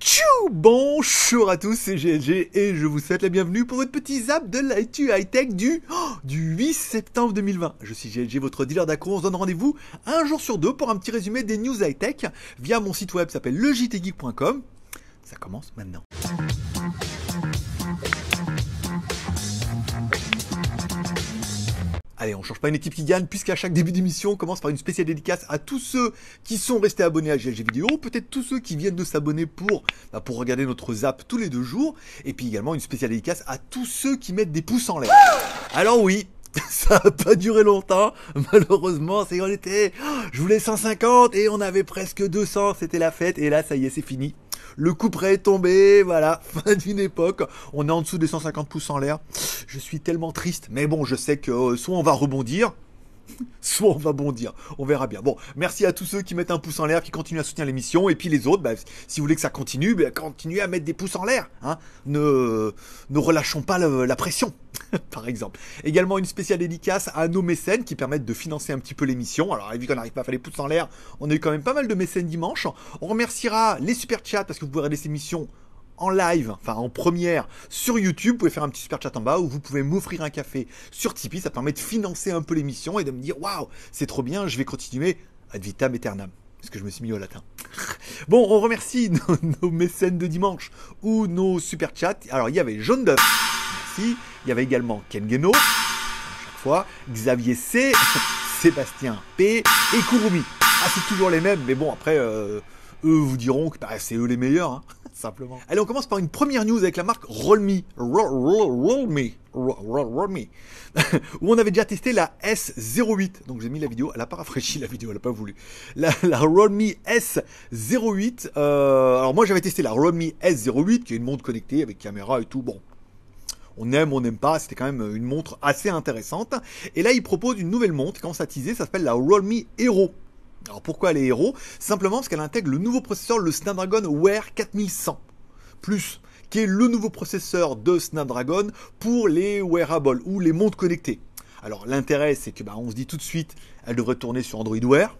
Tchou Bonjour à tous, c'est GLG et je vous souhaite la bienvenue pour votre petit zap de l'Itu high-tech du, oh, du 8 septembre 2020. Je suis GLG, votre dealer d'accro, on se donne rendez-vous un jour sur deux pour un petit résumé des news high-tech via mon site web qui s'appelle lejtgeek.com. Ça commence maintenant. Allez, on change pas une équipe qui gagne, puisqu'à chaque début d'émission, on commence par une spéciale dédicace à tous ceux qui sont restés abonnés à GLG Vidéo, peut-être tous ceux qui viennent de s'abonner pour, bah, pour regarder notre zap tous les deux jours, et puis également une spéciale dédicace à tous ceux qui mettent des pouces en l'air. Alors oui, ça n'a pas duré longtemps, malheureusement, c'est en était, je voulais 150 et on avait presque 200, c'était la fête, et là ça y est, c'est fini le coup est tombé, voilà, fin d'une époque, on est en dessous des 150 pouces en l'air. Je suis tellement triste, mais bon, je sais que euh, soit on va rebondir, soit on va bondir. On verra bien. Bon, merci à tous ceux qui mettent un pouce en l'air, qui continuent à soutenir l'émission. Et puis les autres, bah, si vous voulez que ça continue, bah, continuez à mettre des pouces en l'air. Hein. Ne, ne relâchons pas la pression, par exemple. Également une spéciale dédicace à nos mécènes qui permettent de financer un petit peu l'émission. Alors, vu qu'on n'arrive pas à faire les pouces en l'air, on a eu quand même pas mal de mécènes dimanche. On remerciera les super chats parce que vous pourrez laisser l'émission en live, enfin en première sur YouTube. Vous pouvez faire un petit super chat en bas où vous pouvez m'offrir un café sur Tipeee. Ça permet de financer un peu l'émission et de me dire waouh, c'est trop bien, je vais continuer ad vitam aeternam. Parce que je me suis mis au latin. Bon, on remercie nos, mécènes de dimanche ou nos super chats. Alors, il y avait Jaune Duff, Merci. Il y avait également Ken Geno. À chaque fois. Xavier C. Sébastien P. Et Kurumi. Ah, c'est toujours les mêmes, mais bon, après. Euh, eux vous diront que bah, c'est eux les meilleurs, hein. simplement. Allez, on commence par une première news avec la marque Roll Me, Roll, où on avait déjà testé la S08. Donc j'ai mis la vidéo, elle n'a pas rafraîchi la vidéo, elle n'a pas voulu. La, la Roll S08. Euh, alors moi j'avais testé la Roll S08, qui est une montre connectée avec caméra et tout. Bon, on aime, on n'aime pas, c'était quand même une montre assez intéressante. Et là, il propose une nouvelle montre, quand ça teaser, ça s'appelle la me Hero. Alors pourquoi les héros Simplement parce qu'elle intègre le nouveau processeur, le Snapdragon Wear 4100 Plus, qui est le nouveau processeur de Snapdragon pour les wearables ou les montres connectées. Alors l'intérêt, c'est que bah, on se dit tout de suite, elle devrait tourner sur Android Wear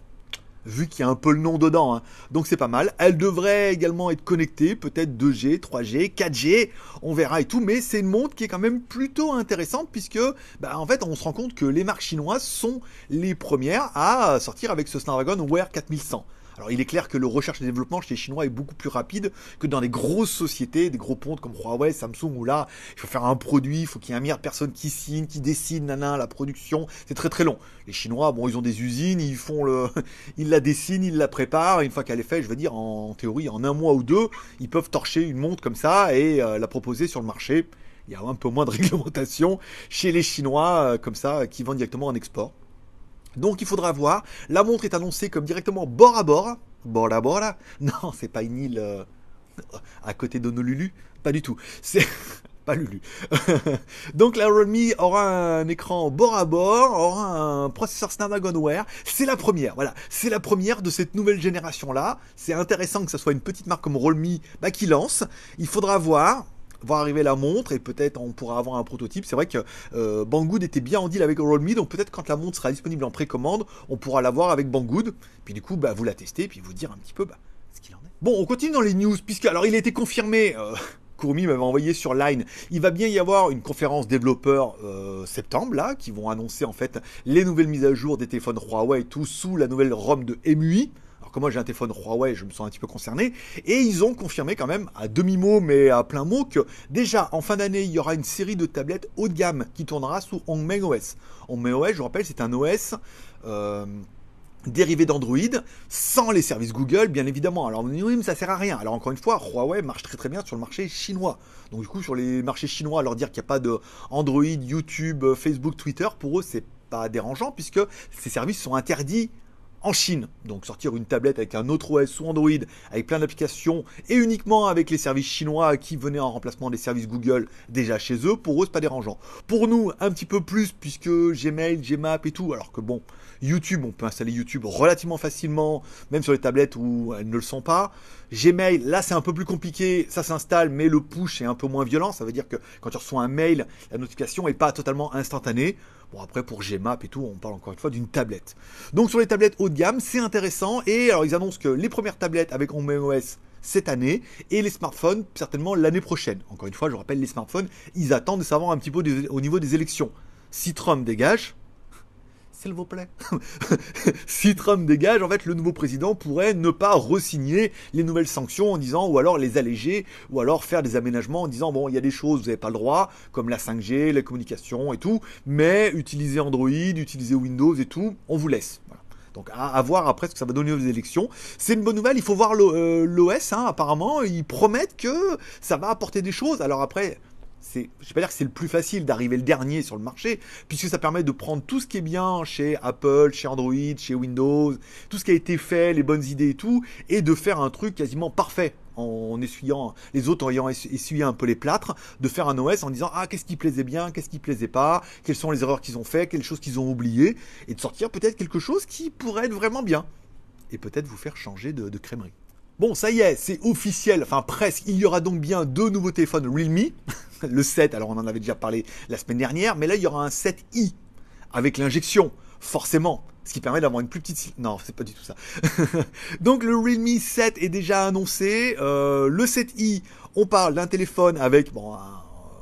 vu qu'il y a un peu le nom dedans. Hein. Donc c'est pas mal. Elle devrait également être connectée, peut-être 2G, 3G, 4G, on verra et tout. Mais c'est une montre qui est quand même plutôt intéressante puisque, bah, en fait, on se rend compte que les marques chinoises sont les premières à sortir avec ce Snapdragon Wear 4100. Alors il est clair que le recherche et développement chez les Chinois est beaucoup plus rapide que dans les grosses sociétés, des gros pontes comme Huawei, Samsung, où là, il faut faire un produit, il faut qu'il y ait un milliard de personnes qui signent, qui dessinent, nanana, la production, c'est très très long. Les Chinois, bon, ils ont des usines, ils font le... ils la dessinent, ils la préparent, et une fois qu'elle est faite, je veux dire, en théorie, en un mois ou deux, ils peuvent torcher une montre comme ça et euh, la proposer sur le marché. Il y a un peu moins de réglementation chez les Chinois, euh, comme ça, qui vendent directement en export. Donc il faudra voir. La montre est annoncée comme directement bord bord. à Bord à bord, là Non, c'est pas une île euh, à côté de d'Honolulu. Pas du tout. C'est pas Lulu. Donc la Realme aura un écran bord à bord, aura un processeur Snapdragon Wear. C'est la première, voilà. C'est la première de cette nouvelle génération-là. C'est intéressant que ce soit une petite marque comme Realme bah, qui lance. Il faudra voir. Voir arriver la montre et peut-être on pourra avoir un prototype. C'est vrai que euh, Banggood était bien en deal avec Realme. donc peut-être quand la montre sera disponible en précommande, on pourra l'avoir avec Banggood. Puis du coup, bah, vous la testez, puis vous dire un petit peu bah, ce qu'il en est. Bon, on continue dans les news, puisque alors il a été confirmé. Euh... m'avait envoyé sur Line. Il va bien y avoir une conférence développeur euh, septembre là, qui vont annoncer en fait les nouvelles mises à jour des téléphones Huawei et tout sous la nouvelle ROM de MUI moi j'ai un téléphone Huawei, je me sens un petit peu concerné. Et ils ont confirmé quand même, à demi-mot, mais à plein mot, que déjà en fin d'année, il y aura une série de tablettes haut de gamme qui tournera sous Hongmeng OS. Hongmeng OS, je vous rappelle, c'est un OS. Euh, dérivé d'Android, sans les services Google, bien évidemment. Alors, oui, ça sert à rien. Alors, encore une fois, Huawei marche très très bien sur le marché chinois. Donc, du coup, sur les marchés chinois, leur dire qu'il n'y a pas de Android, YouTube, euh, Facebook, Twitter, pour eux, c'est pas dérangeant puisque ces services sont interdits en Chine. Donc sortir une tablette avec un autre OS ou Android, avec plein d'applications, et uniquement avec les services chinois qui venaient en remplacement des services Google déjà chez eux, pour eux c'est pas dérangeant. Pour nous, un petit peu plus, puisque Gmail, Gmap et tout, alors que bon, YouTube, on peut installer YouTube relativement facilement, même sur les tablettes où elles ne le sont pas. Gmail, là c'est un peu plus compliqué, ça s'installe, mais le push est un peu moins violent. Ça veut dire que quand tu reçois un mail, la notification n'est pas totalement instantanée. Bon, après, pour Gmap et tout, on parle encore une fois d'une tablette. Donc, sur les tablettes haut de gamme, c'est intéressant. Et alors, ils annoncent que les premières tablettes avec OS cette année et les smartphones certainement l'année prochaine. Encore une fois, je rappelle, les smartphones, ils attendent de savoir un petit peu au niveau des élections. Si Trump dégage, s'il vous plaît. si Trump dégage, en fait, le nouveau président pourrait ne pas resigner les nouvelles sanctions en disant, ou alors les alléger, ou alors faire des aménagements en disant, bon, il y a des choses, vous n'avez pas le droit, comme la 5G, la communication et tout, mais utiliser Android, utiliser Windows et tout, on vous laisse. Donc à, voir après ce que ça va donner aux élections. C'est une bonne nouvelle, il faut voir l'OS, euh, hein, apparemment, ils promettent que ça va apporter des choses. Alors après, je ne vais pas dire que c'est le plus facile d'arriver le dernier sur le marché, puisque ça permet de prendre tout ce qui est bien chez Apple, chez Android, chez Windows, tout ce qui a été fait, les bonnes idées et tout, et de faire un truc quasiment parfait en essuyant les autres ayant essuyé un peu les plâtres, de faire un OS en disant ah qu'est-ce qui plaisait bien, qu'est-ce qui plaisait pas, quelles sont les erreurs qu'ils ont fait, quelles choses qu'ils ont oubliées, et de sortir peut-être quelque chose qui pourrait être vraiment bien, et peut-être vous faire changer de, de crémerie. Bon, ça y est, c'est officiel, enfin presque. Il y aura donc bien deux nouveaux téléphones Realme. le 7, alors on en avait déjà parlé la semaine dernière, mais là il y aura un 7i avec l'injection, forcément. Ce qui permet d'avoir une plus petite... Non, c'est pas du tout ça. donc le Realme 7 est déjà annoncé. Euh, le 7i, on parle d'un téléphone avec, bon,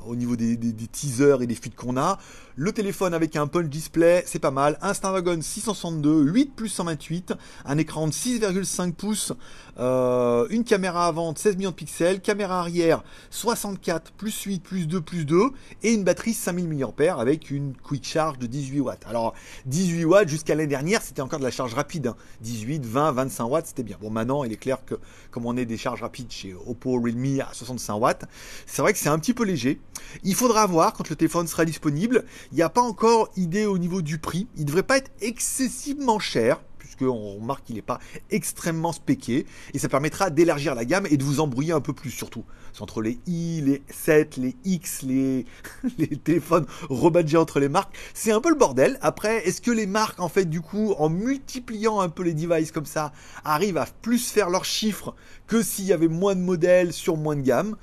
au niveau des, des teasers et des fuites qu'on a, le téléphone avec un punch display, c'est pas mal, un Wagon 662, 8 plus 128, un écran de 6,5 pouces, euh, une caméra avant de 16 millions de pixels, caméra arrière 64 plus 8 plus 2 plus 2 et une batterie 5000 mAh avec une quick charge de 18 watts. Alors 18 watts jusqu'à l'année dernière, c'était encore de la charge rapide, 18, 20, 25 watts, c'était bien. Bon maintenant, il est clair que comme on est des charges rapides chez Oppo Realme à 65 watts, c'est vrai que c'est un petit peu léger. Il faudra voir quand le téléphone sera disponible il n'y a pas encore idée au niveau du prix. Il ne devrait pas être excessivement cher puisqu'on remarque qu'il n'est pas extrêmement spéqué, et ça permettra d'élargir la gamme et de vous embrouiller un peu plus surtout. C'est entre les i, les 7, les x, les, les téléphones rebadgés entre les marques, c'est un peu le bordel. Après, est-ce que les marques, en fait, du coup, en multipliant un peu les devices comme ça, arrivent à plus faire leurs chiffres que s'il y avait moins de modèles sur moins de gamme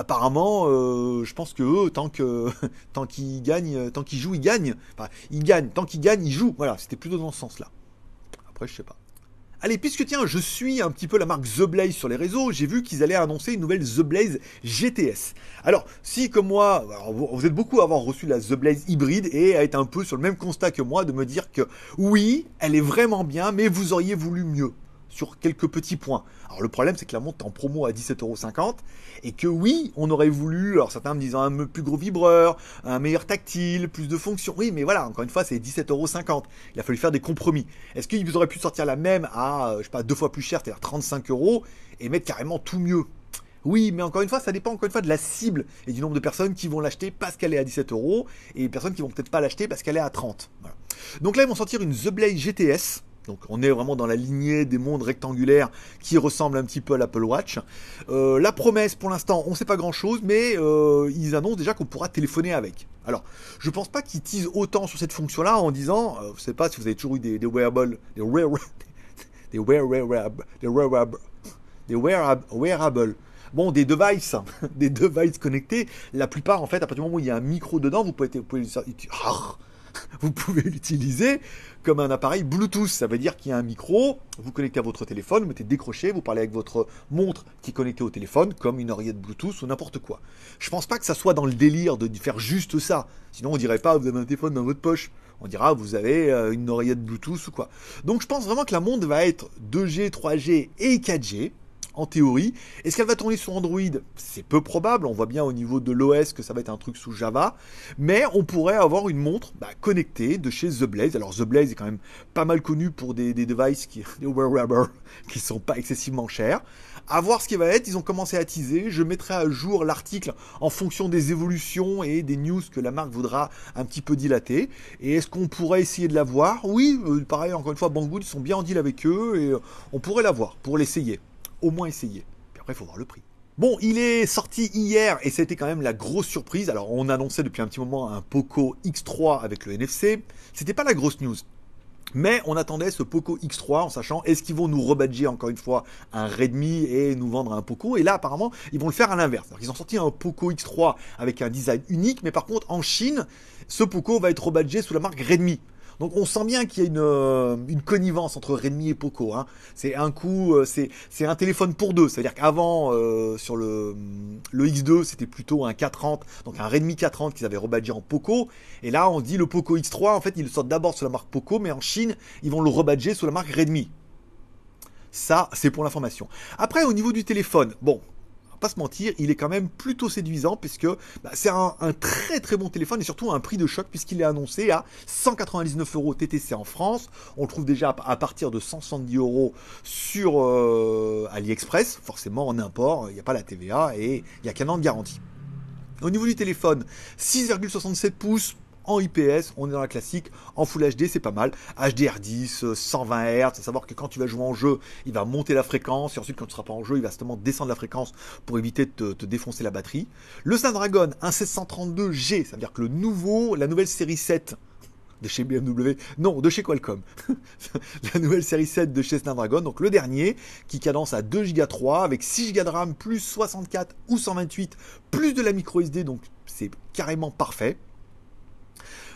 apparemment, euh, je pense que eux, tant que tant qu'ils gagnent, euh, tant qu'ils jouent, ils gagnent. Enfin, ils gagnent, tant qu'ils gagnent, ils jouent. Voilà, c'était plutôt dans ce sens-là. Après, je sais pas. Allez, puisque tiens, je suis un petit peu la marque The Blaze sur les réseaux, j'ai vu qu'ils allaient annoncer une nouvelle The Blaze GTS. Alors, si comme moi, vous êtes beaucoup à avoir reçu la The Blaze hybride et à être un peu sur le même constat que moi, de me dire que oui, elle est vraiment bien, mais vous auriez voulu mieux sur quelques petits points. Alors le problème, c'est que la montre est en promo à 17,50€ et que oui, on aurait voulu, alors certains me disent un plus gros vibreur, un meilleur tactile, plus de fonctions. Oui, mais voilà, encore une fois, c'est 17,50€. Il a fallu faire des compromis. Est-ce qu'ils auraient pu sortir la même à, euh, je sais pas, deux fois plus cher, c'est-à-dire 35€ et mettre carrément tout mieux oui, mais encore une fois, ça dépend encore une fois de la cible et du nombre de personnes qui vont l'acheter parce qu'elle est à 17 euros et personnes qui vont peut-être pas l'acheter parce qu'elle est à 30. Donc là, ils vont sortir une The Blade GTS donc on est vraiment dans la lignée des mondes rectangulaires qui ressemblent un petit peu à l'Apple Watch. Euh, la promesse, pour l'instant, on ne sait pas grand-chose, mais euh, ils annoncent déjà qu'on pourra téléphoner avec. Alors, je pense pas qu'ils teasent autant sur cette fonction-là en disant, euh, je ne sais pas si vous avez toujours eu des, wearables, des wearables, des wearables, des wearables, des wearables, bon, des devices, des devices connectés, la plupart, en fait, à partir du moment où il y a un micro dedans, vous pouvez, vous pouvez, vous pouvez vous pouvez l'utiliser comme un appareil Bluetooth. Ça veut dire qu'il y a un micro, vous connectez à votre téléphone, vous mettez décroché, vous parlez avec votre montre qui est connectée au téléphone, comme une oreillette Bluetooth ou n'importe quoi. Je pense pas que ça soit dans le délire de faire juste ça. Sinon, on dirait pas vous avez un téléphone dans votre poche. On dira vous avez euh, une oreillette Bluetooth ou quoi. Donc je pense vraiment que la montre va être 2G, 3G et 4G en théorie. Est-ce qu'elle va tourner sur Android C'est peu probable, on voit bien au niveau de l'OS que ça va être un truc sous Java, mais on pourrait avoir une montre bah, connectée de chez The Blaze. Alors The Blaze est quand même pas mal connu pour des, devices qui, ne sont pas excessivement chers. À voir ce qui va être, ils ont commencé à teaser, je mettrai à jour l'article en fonction des évolutions et des news que la marque voudra un petit peu dilater. Et est-ce qu'on pourrait essayer de la voir Oui, euh, pareil, encore une fois, Banggood, ils sont bien en deal avec eux et euh, on pourrait la voir pour l'essayer au moins essayer. Puis après, il faut voir le prix. Bon, il est sorti hier et c'était quand même la grosse surprise. Alors, on annonçait depuis un petit moment un Poco X3 avec le NFC. C'était pas la grosse news. Mais on attendait ce Poco X3 en sachant est-ce qu'ils vont nous rebadger encore une fois un Redmi et nous vendre un Poco Et là apparemment ils vont le faire à l'inverse. Ils ont sorti un Poco X3 avec un design unique, mais par contre en Chine ce Poco va être rebadgé sous la marque Redmi. Donc on sent bien qu'il y a une, euh, connivence entre Redmi et Poco. Hein. C'est un coup, euh, c'est, un téléphone pour deux. C'est-à-dire qu'avant, euh, sur le, mm, le X2, c'était plutôt un 430, donc un Redmi 40 qu'ils avaient rebadgé en Poco. Et là, on dit le Poco X3, en fait, ils le sortent d'abord sous la marque Poco, mais en Chine, ils vont le rebadger sous la marque Redmi. Ça, c'est pour l'information. Après, au niveau du téléphone, bon, pas se mentir, il est quand même plutôt séduisant puisque bah, c'est un, très très bon téléphone et surtout un prix de choc puisqu'il est annoncé à 199 euros TTC en France. On le trouve déjà à, partir de 170 euros sur euh, AliExpress, forcément en import, il n'y a pas la TVA et il n'y a qu'un an de garantie. Au niveau du téléphone, 6,67 pouces, en IPS, on est dans la classique, en Full HD, c'est pas mal. HDR10, 120 Hz, à savoir que quand tu vas jouer en jeu, il va monter la fréquence, et ensuite quand tu seras pas en jeu, il va justement descendre la fréquence pour éviter de te, défoncer la batterie. Le Snapdragon 1632G, ça veut dire que le nouveau, la nouvelle série 7 de chez BMW, non, de chez Qualcomm. la nouvelle série 7 de chez Snapdragon, donc le dernier, qui cadence à 2 Go 3 avec 6 Go de RAM, plus 64 ou 128, plus de la micro SD, donc c'est carrément parfait.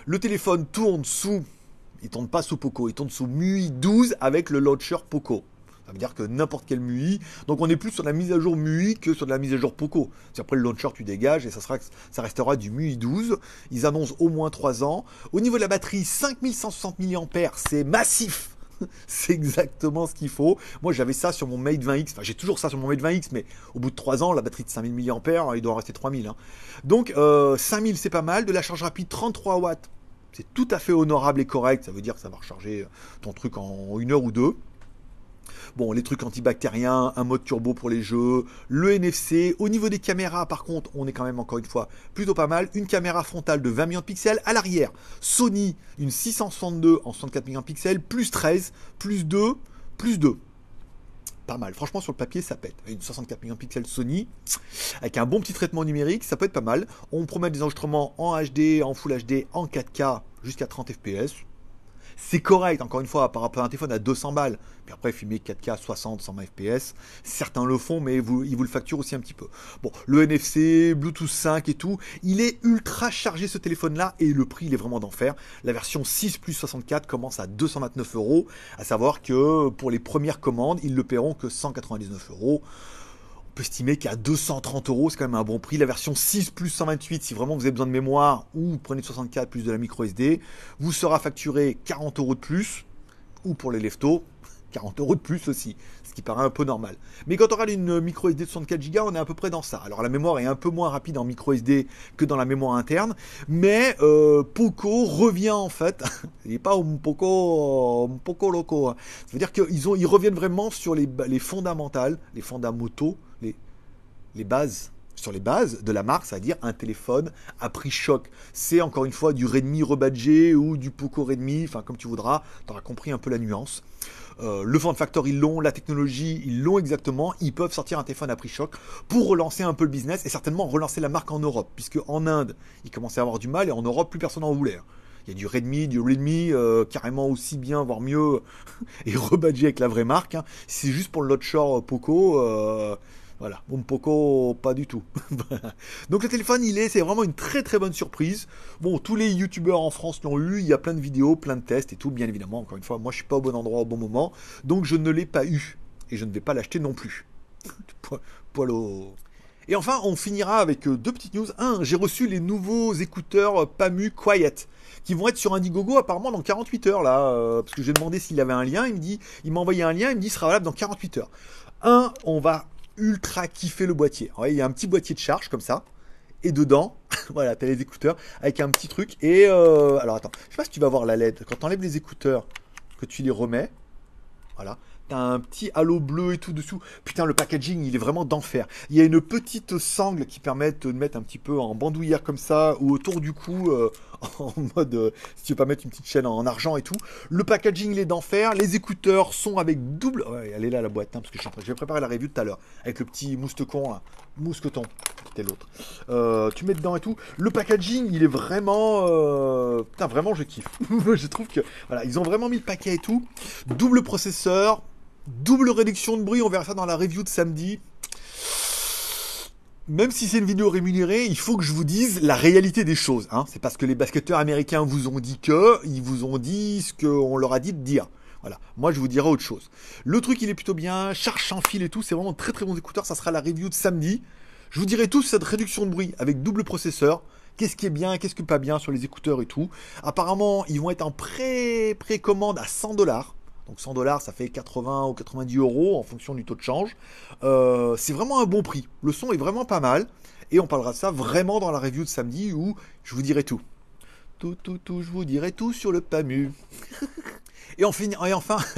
Le téléphone tourne sous, il tourne pas sous Poco, il tourne sous MUI 12 avec le launcher Poco. Ça veut dire que n'importe quel MUI. Donc on est plus sur la mise à jour MUI que sur de la mise à jour Poco. C'est après le launcher tu dégages et ça, sera, ça restera du MUI 12. Ils annoncent au moins 3 ans. Au niveau de la batterie, 5160 mAh, c'est massif c'est exactement ce qu'il faut. Moi, j'avais ça sur mon Mate 20X. Enfin, j'ai toujours ça sur mon Mate 20X, mais au bout de 3 ans, la batterie de 5000 mAh, il doit en rester 3000. Hein. Donc, 5000, euh, c'est pas mal. De la charge rapide, 33 watts, c'est tout à fait honorable et correct. Ça veut dire que ça va recharger euh, ton truc en une heure ou deux. Bon, les trucs antibactériens, un mode turbo pour les jeux, le NFC. Au niveau des caméras, par contre, on est quand même encore une fois plutôt pas mal. Une caméra frontale de 20 millions de pixels à l'arrière. Sony, une 662 en 64 millions de pixels, plus 13, plus 2, plus 2 pas mal. Franchement, sur le papier, ça pète. Une 64 millions de pixels Sony, avec un bon petit traitement numérique, ça peut être pas mal. On promet des enregistrements en HD, en Full HD, en 4K, jusqu'à 30 FPS. C'est correct, encore une fois, par rapport à un téléphone à 200 balles. Puis après, filmer 4K 60, 100 fps, certains le font, mais ils vous le facturent aussi un petit peu. Bon, le NFC, Bluetooth 5 et tout, il est ultra chargé ce téléphone-là, et le prix, il est vraiment d'enfer. La version 6 plus 64 commence à 229 euros, à savoir que pour les premières commandes, ils le paieront que 199 euros peut estimer qu'à 230 euros, c'est quand même un bon prix. La version 6 plus 128, si vraiment vous avez besoin de mémoire, ou vous prenez 64 plus de la micro SD, vous sera facturé 40 euros de plus, ou pour les leftos, 40 euros de plus aussi, ce qui paraît un peu normal. Mais quand on regarde une micro SD de 64 Go, on est à peu près dans ça. Alors la mémoire est un peu moins rapide en micro SD que dans la mémoire interne, mais euh, Poco revient en fait. Il pas un Poco, un Poco loco. Hein. Ça veut dire qu'ils ils reviennent vraiment sur les, fondamentales, les fondamentaux, les, bases sur les bases de la marque, c'est-à-dire un téléphone à prix choc. C'est encore une fois du Redmi rebadgé ou du Poco Redmi, enfin comme tu voudras, tu auras compris un peu la nuance. Euh, le de factor ils l'ont, la technologie ils l'ont exactement, ils peuvent sortir un téléphone à prix choc pour relancer un peu le business et certainement relancer la marque en Europe, puisque en Inde ils commençaient à avoir du mal et en Europe plus personne n'en voulait. Hein. Il y a du Redmi, du Redmi, euh, carrément aussi bien, voire mieux, et rebadgé avec la vraie marque. Hein. C'est juste pour le Lotshore euh, Poco. Voilà, Bon, Poco, pas du tout. Donc le téléphone, il est, c'est vraiment une très très bonne surprise. Bon, tous les youtubeurs en France l'ont eu, il y a plein de vidéos, plein de tests et tout, bien évidemment, encore une fois, moi je suis pas au bon endroit au bon moment, donc je ne l'ai pas eu, et je ne vais pas l'acheter non plus. Et enfin, on finira avec euh, deux petites news. Un, j'ai reçu les nouveaux écouteurs euh, PAMU Quiet qui vont être sur Indiegogo apparemment dans 48 heures là, euh, parce que j'ai demandé s'il y avait un lien, il me dit, il m'a envoyé un lien, il me dit sera valable dans 48 heures. Un, on va ultra kiffé le boîtier. il y a un petit boîtier de charge comme ça. Et dedans, voilà, t'as les écouteurs avec un petit truc. Et euh, alors attends, je sais pas si tu vas voir la LED. Quand enlèves les écouteurs, que tu les remets, voilà, un petit halo bleu et tout dessous. Putain, le packaging, il est vraiment d'enfer. Il y a une petite sangle qui permet de mettre un petit peu en bandoulière comme ça, ou autour du cou, euh, en mode, euh, si tu veux pas mettre une petite chaîne en argent et tout. Le packaging, il est d'enfer. Les écouteurs sont avec double... Ouais, elle est là, la boîte, hein, parce que je suis en train de préparer la review tout à l'heure, avec le petit moustecon, mousqueton, c'était l'autre. Euh, tu mets dedans et tout. Le packaging, il est vraiment... Putain, vraiment, je kiffe. je trouve que... Voilà, ils ont vraiment mis le paquet et tout. Double processeur, Double réduction de bruit, on verra ça dans la review de samedi. Même si c'est une vidéo rémunérée, il faut que je vous dise la réalité des choses. Hein. C'est parce que les basketteurs américains vous ont dit que, ils vous ont dit ce qu'on leur a dit de dire. Voilà, moi je vous dirai autre chose. Le truc il est plutôt bien, charge sans fil et tout, c'est vraiment très très bon écouteur, ça sera la review de samedi. Je vous dirai tout cette réduction de bruit avec double processeur, qu'est-ce qui est bien, qu'est-ce qui est pas bien sur les écouteurs et tout. Apparemment ils vont être en pré-précommande à 100 dollars. Donc 100 dollars, ça fait 80 ou 90 euros en fonction du taux de change. Euh, c'est vraiment un bon prix. Le son est vraiment pas mal. Et on parlera de ça vraiment dans la review de samedi où je vous dirai tout. Tout, tout, tout, je vous dirai tout sur le PAMU. et, on et enfin,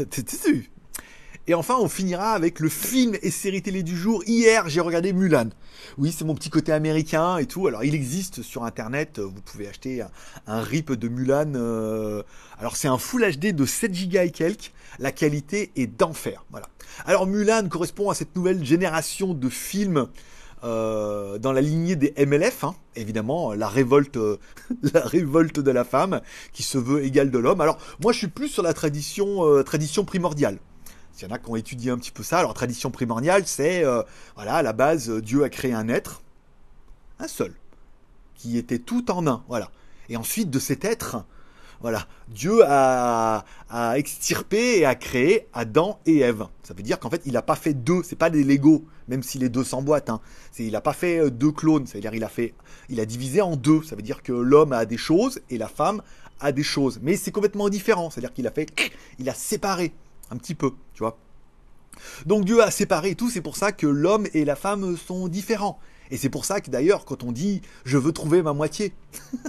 Et enfin, on finira avec le film et série télé du jour. Hier, j'ai regardé Mulan. Oui, c'est mon petit côté américain et tout. Alors, il existe sur Internet. Euh, vous pouvez acheter un, rip de Mulan. Euh, alors, c'est un Full HD de 7 Go et quelques. La qualité est d'enfer. Voilà. Alors, Mulan correspond à cette nouvelle génération de films. Euh, dans la lignée des MLF, hein. évidemment, la révolte, la révolte de la femme qui se veut égale de l'homme. Alors, moi, je suis plus sur la tradition, tradition primordiale. Il y en a qui ont étudié un petit peu ça. Alors, tradition primordiale, c'est, euh, voilà, à la base, euh, Dieu a créé un être, un seul, qui était tout en un, voilà. Et ensuite, de cet être, voilà, Dieu a, a extirpé et a créé Adam et Ève. Ça veut dire qu'en fait, il n'a pas fait deux, c'est pas des Legos, même si les deux s'emboîtent. Hein. Il n'a pas fait euh, deux clones, c'est-à-dire il a fait, il a divisé en deux. Ça veut dire que l'homme a des choses et la femme a des choses, mais c'est complètement différent. C'est-à-dire qu'il a fait, il a séparé. Un petit peu, tu vois. Donc Dieu a séparé tout, c'est pour ça que l'homme et la femme sont différents. Et c'est pour ça que d'ailleurs, quand on dit je veux trouver ma moitié,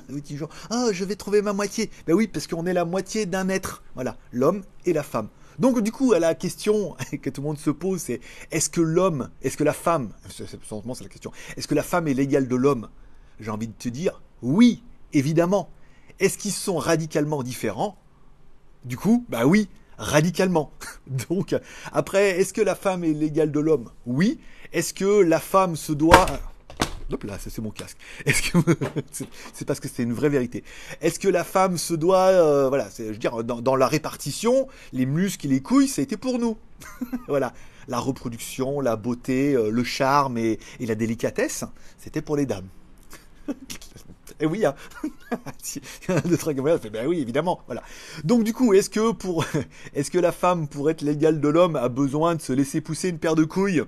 ah, je vais trouver ma moitié. Ben oui, parce qu'on est la moitié d'un être. Voilà, l'homme et la femme. Donc du coup, la question que tout le monde se pose, c'est est-ce que l'homme, est-ce que la femme, c'est la question, est-ce que la femme est l'égale de l'homme J'ai envie de te dire oui, évidemment. Est-ce qu'ils sont radicalement différents Du coup, bah ben oui, radicalement. Donc, après, est-ce que la femme est l'égale de l'homme Oui. Est-ce que la femme se doit... Hop là, c'est mon casque. c'est parce que c'est une vraie vérité. Est-ce que la femme se doit, euh, voilà, je veux dire, dans, la répartition, les muscles et les couilles, ça a été pour nous. voilà, la reproduction, la beauté, euh, le charme et la délicatesse, c'était pour les dames. Et eh oui, hein. de qui fait, ben oui, évidemment. Voilà. Donc du coup, est-ce que pour, est-ce que la femme, pour être l'égale de l'homme, a besoin de se laisser pousser une paire de couilles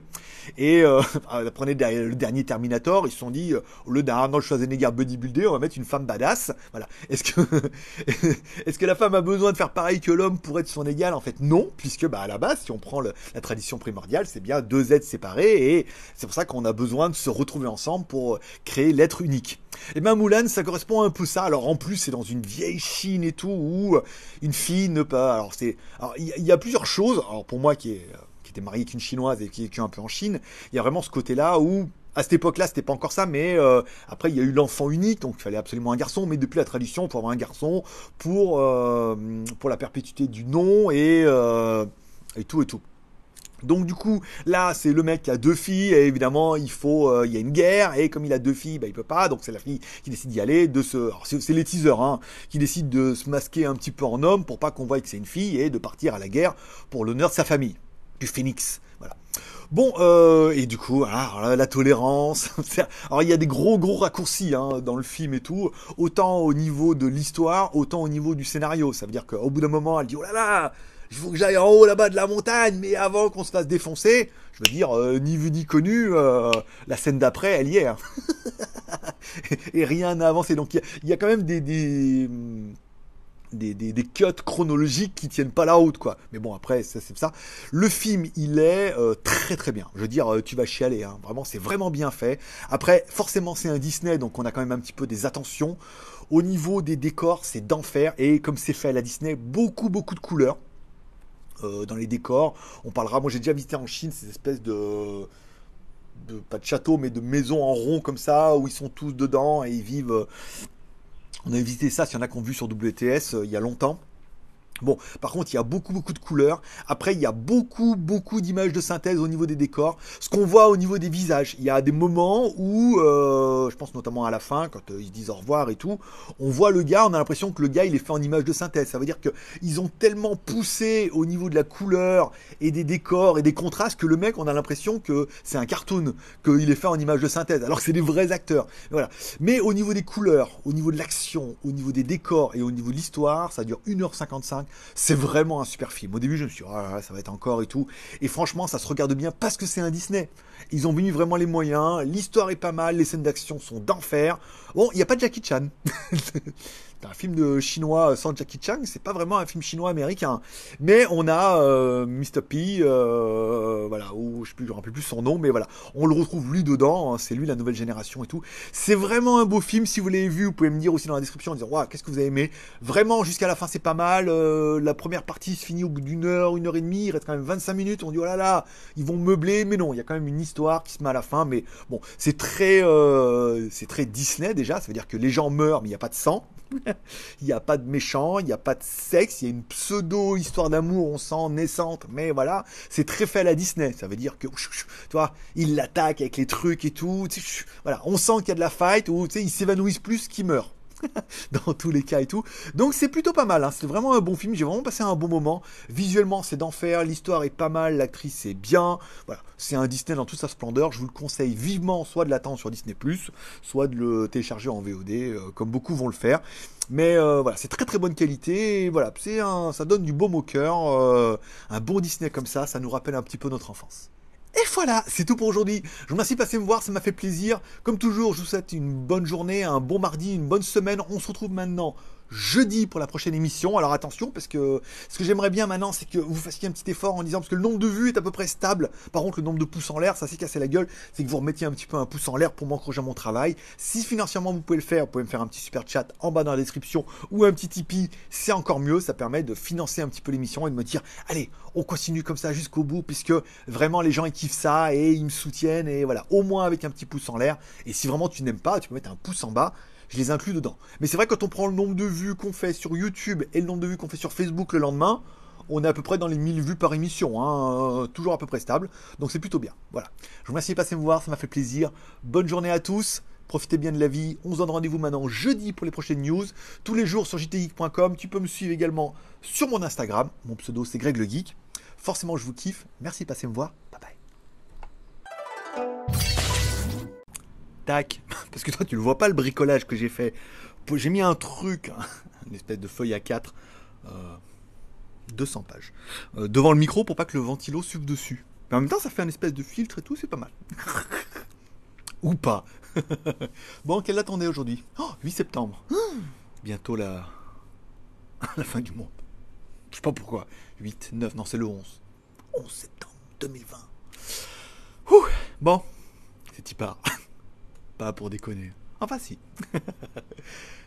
Et euh, ah, prenez le dernier Terminator, ils se sont dit, euh, au lieu d'un Arnold buddy bodybuildé, on va mettre une femme badass. Voilà. Est-ce que, la femme a besoin de faire pareil que l'homme pour être son égale En fait, non, puisque bah, à la base, si on prend la tradition primordiale, c'est bien deux êtres séparés, et c'est pour ça qu'on a besoin de se retrouver ensemble pour euh, créer l'être unique. Et eh ben Mulan, ça correspond un peu ça. Alors en plus, c'est dans une vieille Chine et tout, où euh, une fille ne pas. Alors c'est, il y, a plusieurs choses. Alors pour moi qui euh, qui était marié une chinoise et qui est un peu en Chine, il y a vraiment ce côté-là où à cette époque-là, c'était pas encore ça, mais euh, après, il y a eu l'enfant unique, donc il fallait absolument un garçon. Mais depuis la tradition, pour avoir un garçon pour, pour la perpétuité du nom et, et tout et tout. Donc du coup, là, c'est le mec qui a deux filles, et évidemment, il faut, euh, il y a une guerre, et comme il a deux filles, il bah, il peut pas, donc c'est la fille qui décide d'y aller, de se, c'est les teasers, hein, qui décide de se masquer un petit peu en homme pour pas qu'on voit que c'est une fille, et de partir à la guerre pour l'honneur de sa famille, du phénix, voilà. Bon, euh, et du coup, alors, la tolérance. alors, il y a des gros, gros raccourcis hein, dans le film et tout. Autant au niveau de l'histoire, autant au niveau du scénario. Ça veut dire qu'au bout d'un moment, elle dit Oh là là il faut que j'aille en haut là-bas de la montagne, mais avant qu'on se fasse défoncer, je veux dire, euh, ni vu ni connu, euh, la scène d'après, elle y est. Hein. et rien n'a avancé. Donc il y, a quand même des, des des, cuts chronologiques qui tiennent pas la route quoi. Mais bon après c'est ça. Le film il est euh, très très bien. Je veux dire tu vas chialer hein. Vraiment c'est vraiment bien fait. Après forcément c'est un Disney donc on a quand même un petit peu des attentions. Au niveau des décors c'est d'enfer et comme c'est fait à la Disney beaucoup beaucoup de couleurs. Euh, dans les décors. On parlera, moi j'ai déjà visité en Chine ces espèces de, pas de château, mais de maisons en rond comme ça, où ils sont tous dedans et ils vivent. Euh. On a visité ça, s'il y en a ont vu sur WTS euh, il y a longtemps. Bon, par contre, il y a beaucoup, beaucoup de couleurs. Après, il y a beaucoup, beaucoup d'images de synthèse au niveau des décors. Ce qu'on voit au niveau des visages, il y a des moments où, euh, je pense notamment à la fin, quand euh, ils se disent au revoir et tout, on voit le gars, on a l'impression que le gars, il est fait en image de synthèse. Ça veut dire qu'ils ont tellement poussé au niveau de la couleur et des décors et des contrastes que le mec, on a l'impression que c'est un cartoon, qu'il est fait en image de synthèse, alors que c'est des vrais acteurs. Voilà. Mais au niveau des couleurs, au niveau de l'action, au niveau des décors et au niveau de l'histoire, ça dure 1h55 c'est vraiment un super film. Au début, je me suis dit, ah, ça va être encore et tout. Et franchement, ça se regarde bien parce que c'est un Disney. Ils ont venu vraiment les moyens. L'histoire est pas mal. Les scènes d'action sont d'enfer. Bon, il n'y a pas de Jackie Chan. C'est un film de chinois sans Jackie Chan, c'est pas vraiment un film chinois américain. Mais on a euh, Mr. P, euh, voilà, ou je ne rappelle plus son nom, mais voilà, on le retrouve lui dedans, hein. c'est lui la nouvelle génération et tout. C'est vraiment un beau film, si vous l'avez vu, vous pouvez me dire aussi dans la description en disant, qu'est-ce que vous avez aimé Vraiment, jusqu'à la fin, c'est pas mal, euh, euh, la première partie se finit au bout d'une heure, une heure et demie, il reste quand même 25 minutes, on dit oh là là, ils vont meubler, mais non, il y a quand même une histoire qui se met à la fin, mais bon, c'est très, euh, c'est très Disney déjà, ça veut dire que les gens meurent, mais il n'y a pas de sang, il n'y a pas de méchant, il n'y a pas de sexe, il y a une pseudo histoire d'amour, on sent naissante, mais voilà, c'est très fait à la Disney, ça veut dire que, tu vois, ils l'attaquent avec les trucs et tout, voilà, on sent qu'il y a de la fight, ou tu sais, ils s'évanouissent plus qu'ils meurent. dans tous les cas et tout. Donc c'est plutôt pas mal, hein. c'est vraiment un bon film, j'ai vraiment passé un bon moment. Visuellement c'est d'enfer, l'histoire est pas mal, l'actrice est bien, voilà, c'est un Disney dans toute sa splendeur, je vous le conseille vivement soit de l'attendre sur Disney ⁇ soit de le télécharger en VOD, euh, comme beaucoup vont le faire. Mais euh, voilà, c'est très très bonne qualité, et voilà, c'est ça donne du baume au cœur, euh, un bon Disney comme ça, ça nous rappelle un petit peu notre enfance. Et voilà, c'est tout pour aujourd'hui. Je vous remercie de passer me voir, ça m'a fait plaisir. Comme toujours, je vous souhaite une bonne journée, un bon mardi, une bonne semaine. On se retrouve maintenant jeudi pour la prochaine émission. Alors attention, parce que ce que j'aimerais bien maintenant, c'est que vous fassiez un petit effort en disant, parce que le nombre de vues est à peu près stable. Par contre, le nombre de pouces en l'air, ça s'est cassé la gueule. C'est que vous remettiez un petit peu un pouce en l'air pour m'encourager à mon travail. Si financièrement vous pouvez le faire, vous pouvez me faire un petit super chat en bas dans la description ou un petit Tipeee. C'est encore mieux. Ça permet de financer un petit peu l'émission et de me dire, allez, on continue comme ça jusqu'au bout, puisque vraiment les gens ils kiffent ça et ils me soutiennent. Et voilà, au moins avec un petit pouce en l'air. Et si vraiment tu n'aimes pas, tu peux mettre un pouce en bas je les inclus dedans. Mais c'est vrai quand on prend le nombre de vues qu'on fait sur YouTube et le nombre de vues qu'on fait sur Facebook le lendemain, on est à peu près dans les 1000 vues par émission, hein, euh, toujours à peu près stable, donc c'est plutôt bien. Voilà. Je vous remercie de passer me voir, ça m'a fait plaisir. Bonne journée à tous, profitez bien de la vie. On se donne rendez-vous maintenant jeudi pour les prochaines news, tous les jours sur jtgeek.com. Tu peux me suivre également sur mon Instagram, mon pseudo c'est Greg le Geek. Forcément, je vous kiffe. Merci de passer me voir. Bye bye. parce que toi tu ne vois pas le bricolage que j'ai fait. J'ai mis un truc, une espèce de feuille à 4, 200 euh, pages, euh, devant le micro pour pas que le ventilo suive dessus. Mais en même temps, ça fait un espèce de filtre et tout, c'est pas mal. Ou pas. bon, quelle est aujourd'hui 8 septembre. Bientôt la... la fin du monde. Je sais pas pourquoi. 8, 9, non, c'est le 11. 11 septembre 2020. bon, c'est y pas pour déconner. Enfin si.